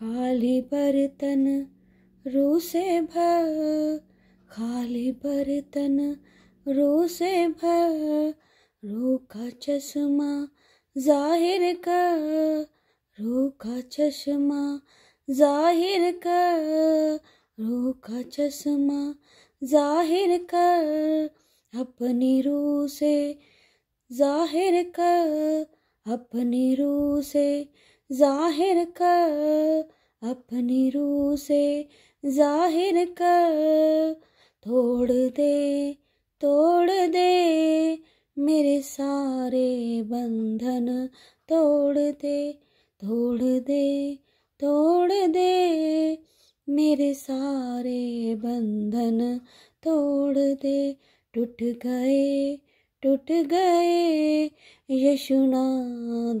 खाली बर्तन रू से भर खाली बर्तन रू से भर रूखा चश्मा जाहिर कर रूखा चश्मा जाहिर कर रूखा चश्मा जाहिर कर अपनी रू से जाहिर कर अपनी रू से जाहिर कर अपनी रूह से जाहिर कर तोड़ दे तोड़ दे मेरे सारे बंधन तोड़ दे तोड़ दे तोड़ दे मेरे सारे बंधन तोड़ दे टूट गए टूट गए यशुना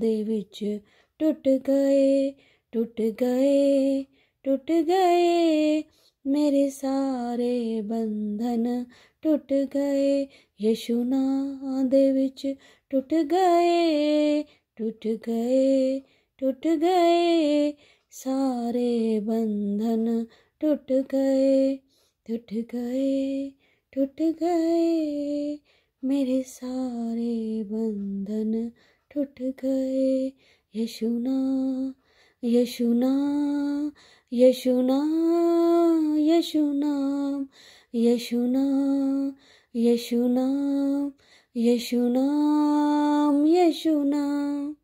दे टूट गए टूट गए टूट गए मेरे सारे बंधन टूट गए यशु नां दे टूट गए टूट गए टूट गए सारे बंधन टूट गए टूट गए टूट गए मेरे सारे बंधन टूट गए यशुना यशुना यशुना यशुनाम यशुना यशुनाम यशुनाम यशुनाम